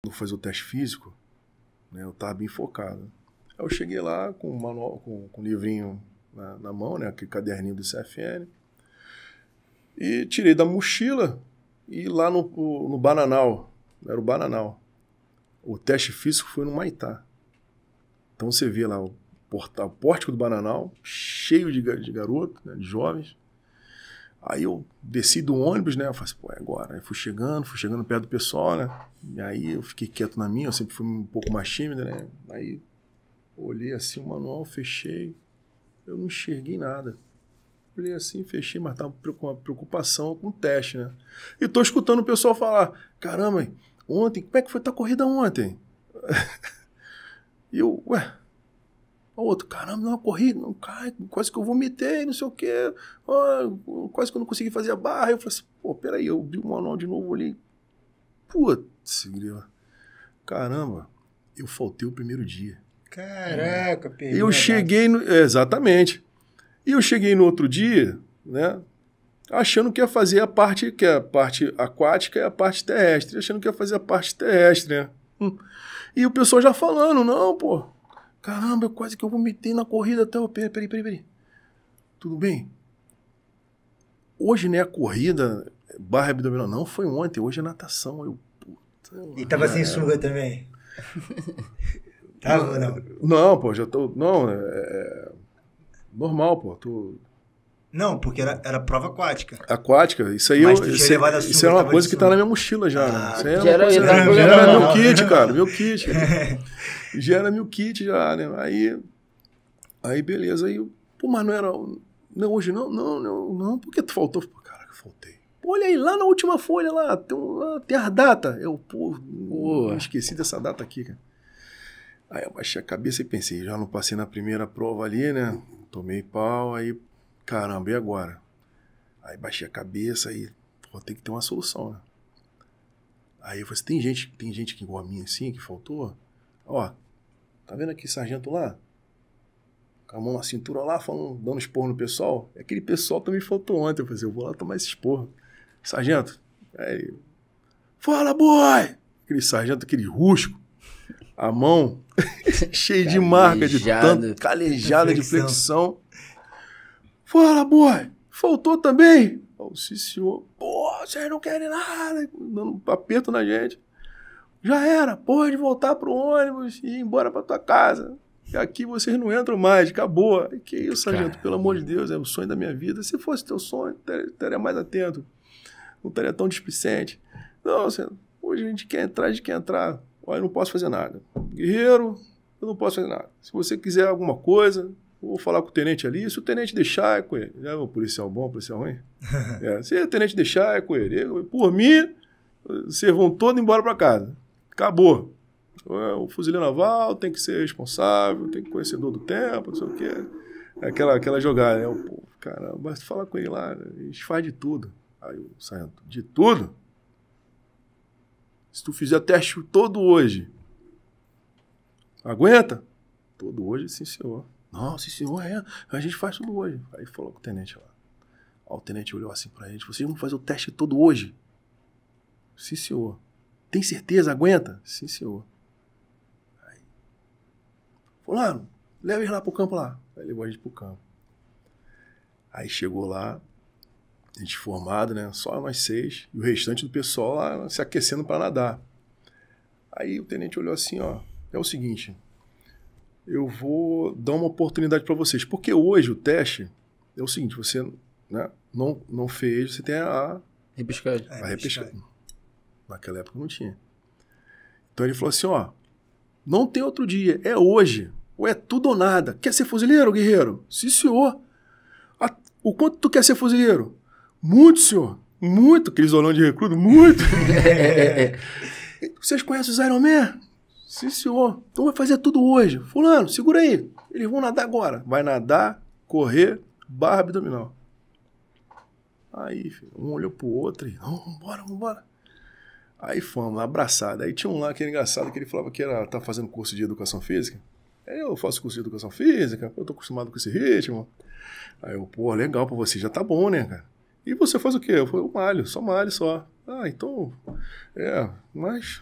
Quando fazer o teste físico, né, eu estava bem focado. Aí eu cheguei lá com um, manual, com, com livrinho na, na, mão, né, aquele caderninho do CFN, e tirei da mochila e lá no, no Bananal, era o Bananal. O teste físico foi no Maitá. Então você vê lá o, portal, o pórtico do Bananal, cheio de, de né, de jovens, Aí eu desci do ônibus, né? Eu falei assim, pô, é agora. Aí fui chegando, fui chegando perto do pessoal, né? E aí eu fiquei quieto na minha, eu sempre fui um pouco mais tímido, né? Aí olhei assim o manual, fechei. Eu não enxerguei nada. Olhei assim, fechei, mas tava com uma preocupação com o teste, né? E tô escutando o pessoal falar: caramba, ontem, como é que foi tua corrida ontem? e eu, ué, o outro, caramba, não, corri, não cai, quase que eu vomitei, não sei o quê, quase que eu não consegui fazer a barra. Eu falei assim, pô, peraí, eu vi o manual de novo ali. Putz, grila. Caramba, eu faltei o primeiro dia. Caraca, é. Eu cheguei no. Exatamente. E eu cheguei no outro dia, né? Achando que ia fazer a parte, que é a parte aquática e a parte terrestre. Achando que ia fazer a parte terrestre, né? Hum. E o pessoal já falando, não, pô, Caramba, eu quase que eu vomitei na corrida até o. Peraí, peraí, peraí, peraí. Tudo bem? Hoje, né, a corrida barra abdominal não foi ontem, hoje é natação. Eu, puta, e tava sem é. sunga também? tava não, não? Não, pô, já tô. Não, é, é. Normal, pô. Tô, não, porque era, era prova aquática. Aquática, isso aí Mas eu, isso, isso é uma coisa que tá na minha mochila já. Ah, isso é era, era, né? já era meu kit, cara, meu kit. gera mil kits já, né? Aí, aí beleza. Aí, pô, mas não era. Não, hoje não, não, não, não. Por que tu faltou? Pô, caraca, faltei. Olha aí, lá na última folha, lá, tem, tem a data. Eu, pô, esqueci dessa data aqui, cara. Aí eu baixei a cabeça e pensei, já não passei na primeira prova ali, né? Tomei pau, aí, caramba, e agora? Aí baixei a cabeça e, pô, tem que ter uma solução, né? Aí eu falei, assim, tem gente, tem gente que igual a mim assim, que faltou? Ó, tá vendo aqui sargento lá? Com a mão na cintura lá, falando, dando esporro no pessoal. É aquele pessoal também faltou ontem. Eu falei, assim, eu vou lá tomar esse esporro. Sargento, aí, fala, boy! Aquele sargento, aquele rusco, a mão cheia de marca, de tanto, calejada de flexão. Fala, boy! Faltou também? Oh, sim, senhor. Pô, vocês não querem nada. Dando um aperto na gente. Já era, pode voltar pro ônibus e ir embora pra tua casa. Aqui vocês não entram mais, acabou. Que isso, sargento, Cara. pelo amor de Deus, é o sonho da minha vida. Se fosse teu sonho, estaria mais atento. Não estaria tão displicente. Não, hoje a gente quer entrar, a gente quer entrar. Olha, eu não posso fazer nada. Guerreiro, eu não posso fazer nada. Se você quiser alguma coisa, vou falar com o tenente ali. Se o tenente deixar, é com ele. É o policial bom, o policial ruim. É, se o tenente deixar, é com ele. Por mim, vocês vão todos embora para casa. Acabou. É, o fuzileiro naval tem que ser responsável, tem que conhecedor do tempo, não sei o quê. É aquela, aquela jogada, né? O povo, caramba, basta falar com ele lá, a né? eles faz de tudo. Aí o sargento, de tudo? Se tu fizer teste todo hoje, aguenta? Todo hoje, sim, senhor. Não, sim, senhor, é. A gente faz tudo hoje. Aí falou com o tenente lá. o tenente olhou assim pra ele, assim, vocês vão fazer o teste todo hoje? Sim, senhor. Tem certeza? Aguenta? Sim, senhor. Aí. Fulano, leva ele lá pro campo lá. Aí levou a gente pro campo. Aí chegou lá, a gente formado, né? Só nós seis. E o restante do pessoal lá se aquecendo para nadar. Aí o tenente olhou assim, ó. É o seguinte, eu vou dar uma oportunidade para vocês. Porque hoje o teste é o seguinte, você né, não, não fez, você tem a... Repescagem. A é, repescagem. Naquela época não tinha. Então ele falou assim: ó, não tem outro dia, é hoje. Ou é tudo ou nada. Quer ser fuzileiro, guerreiro? Sim, senhor. A, o quanto tu quer ser fuzileiro? Muito, senhor. Muito. Aqueles olhão de recruto, muito. Vocês conhecem os Iron Man? Sim, senhor. Então vai fazer tudo hoje. Fulano, segura aí. Eles vão nadar agora. Vai nadar, correr, barra abdominal. Aí, filho, um olhou pro outro e, não, vambora, vambora. Aí fomos, abraçado. Aí tinha um lá que era engraçado, que ele falava que era, tá fazendo curso de educação física. eu faço curso de educação física, eu tô acostumado com esse ritmo. Aí eu, pô, legal pra você, já tá bom, né, cara? E você faz o quê? Eu falei, malho, só malho, só. Ah, então, é, mas...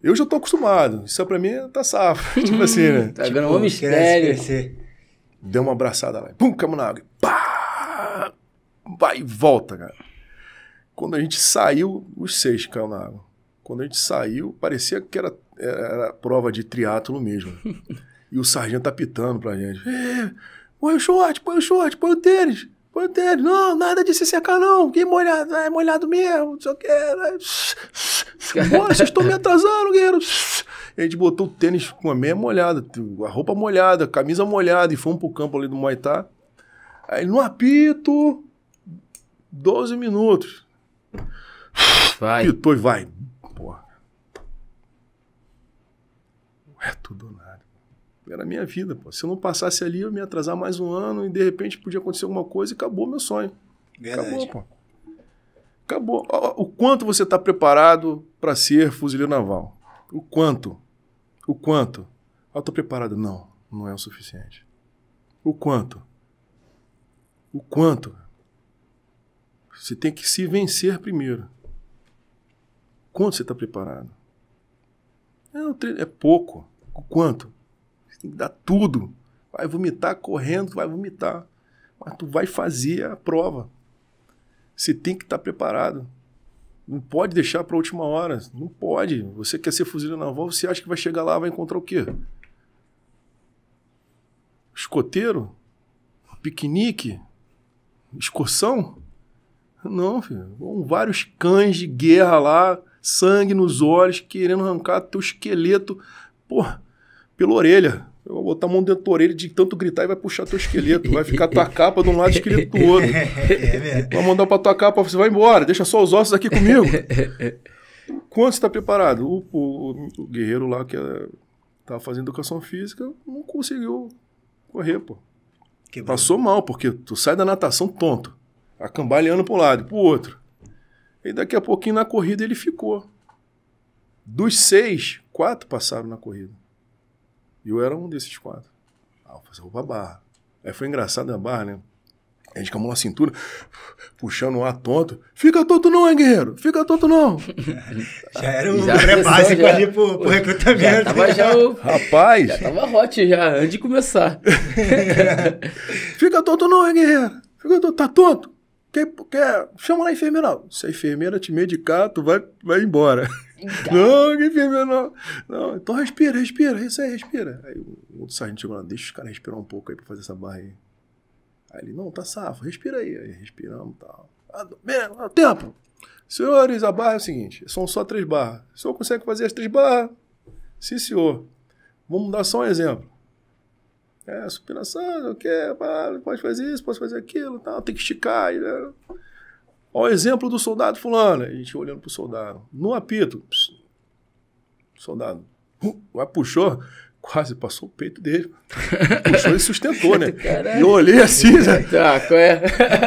Eu já tô acostumado, isso pra mim tá safo, tipo assim, né? tá tipo, vendo um mistério. você Deu uma abraçada lá, pum, cama na água, pá! Vai e volta, cara. Quando a gente saiu, os seis caíram na água. Quando a gente saiu, parecia que era, era prova de triatlo mesmo. e o sargento apitando pra gente. É, põe o short, põe o short, põe o tênis, põe o tênis. Não, nada de se secar não, que molhado, é molhado mesmo, não sei o que. Bora, né? vocês estão me atrasando, guerreiro. A gente botou o tênis com a meia molhada, a roupa molhada, a camisa molhada e fomos pro campo ali do Moitá. Aí no apito, 12 minutos. Vai. Pitou e vai. Porra. É tudo nada. Era a minha vida, pô. Se eu não passasse ali, eu me atrasar mais um ano e de repente podia acontecer alguma coisa e acabou meu sonho. Verdade. Acabou, pô. Acabou. O quanto você está preparado para ser fuzileiro naval? O quanto? O quanto? Ah, eu preparado. Não, não é o suficiente. O quanto? O quanto? Você tem que se vencer primeiro. Quanto você está preparado? É, um treino, é pouco. quanto? Você tem que dar tudo. Vai vomitar correndo, vai vomitar. Mas tu vai fazer a prova. Você tem que estar tá preparado. Não pode deixar para a última hora. Não pode. Você quer ser fuzileiro naval, você acha que vai chegar lá vai encontrar o quê? Escoteiro? Piquenique? Excursão? Não, filho. vários cães de guerra lá, sangue nos olhos, querendo arrancar teu esqueleto, porra, pela orelha. Eu vou botar a mão dentro da orelha de tanto gritar e vai puxar teu esqueleto. Vai ficar tua capa de um lado e esqueleto do outro. É vai mandar pra tua capa, você vai embora, deixa só os ossos aqui comigo. Quanto você tá preparado? O, o, o guerreiro lá que estava é, tava fazendo educação física não conseguiu correr, pô. Passou mal, porque tu sai da natação tonto acambaleando para um lado, para o outro. E daqui a pouquinho na corrida ele ficou. Dos seis, quatro passaram na corrida. E eu era um desses quatro. Ah, eu falei, vou barra. Aí é, foi engraçado a barra, né? A gente com a mão na cintura, puxando o ar tonto. Fica tonto não, hein, guerreiro? Fica tonto não. já era o pré-básico ali pro, pro recrutamento. Já tava já o, Rapaz. Já tava hot já, antes de começar. Fica tonto não, hein, guerreiro? Fica tonto, tá tonto? Quer, quer, chama lá a enfermeira. Se a enfermeira te medicar, tu vai, vai embora. Então. Não, que enfermeira não. não. Então respira, respira, isso aí, respira. Aí o outro sargento chegou lá, deixa os caras respirar um pouco aí pra fazer essa barra aí. Aí ele, não, tá safo, respira aí. Aí respiramos e tal. Ah, tempo. Senhores, a barra é o seguinte, são só três barras. O senhor consegue fazer as três barras? Sim, senhor. Vamos dar só um exemplo. É, supinação, o quê? Pode fazer isso, pode fazer aquilo, tal, tem que esticar. né? Olha o exemplo do soldado fulano. A gente olhando pro soldado. No apito, pss, soldado uh, puxou, quase passou o peito dele. Puxou e sustentou, né? Caralho. E eu olhei assim, né? Tá, qual é?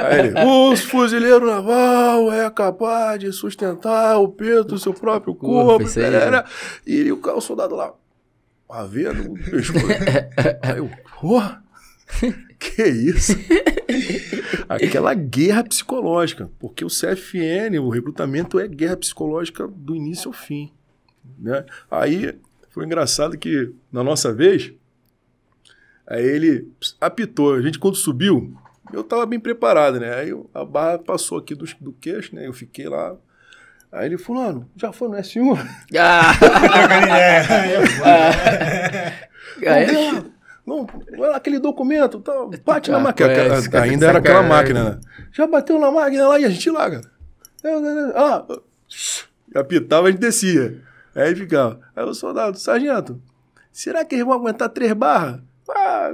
Aí ele, os fuzileiros naval é capaz de sustentar o peito do seu próprio corpo. corpo e, e o soldado lá, aveia no pescoço. Aí eu, porra, que isso? Aquela guerra psicológica, porque o CFN, o recrutamento é guerra psicológica do início ao fim. Né? Aí foi engraçado que, na nossa vez, aí ele apitou. A gente, quando subiu, eu estava bem preparado, né? Aí a barra passou aqui do, do queixo, né? Eu fiquei lá Aí ele, fulano, já foi no S1? Ah! ah é. Não, não, olha aquele documento, tá, tá bate na tá, máquina. Conhece, é, ainda era aquela é máquina, né? Já bateu na máquina lá e a gente lá, cara. Ah, apitava, a gente descia. Aí ficava. Aí o soldado, sargento, será que eles vão aguentar três barras?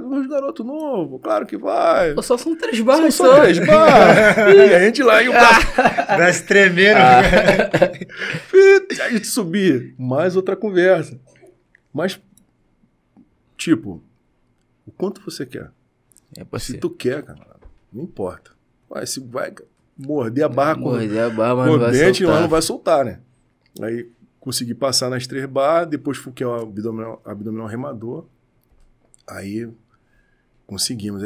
vai, os garotos novos, claro que vai. Só são três barras. Só, só três barras. e a gente lá e o ah. braço. se tremer. Né? a gente subir. Mais outra conversa. Mas, tipo, o quanto você quer? É pra Se ser. tu quer, cara, não importa. Vai, se vai morder a barra morder com, a barra, mas com o dente, lá não vai soltar, né? Aí consegui passar nas três barras, depois é o abdominal, abdominal remador. Aí conseguimos.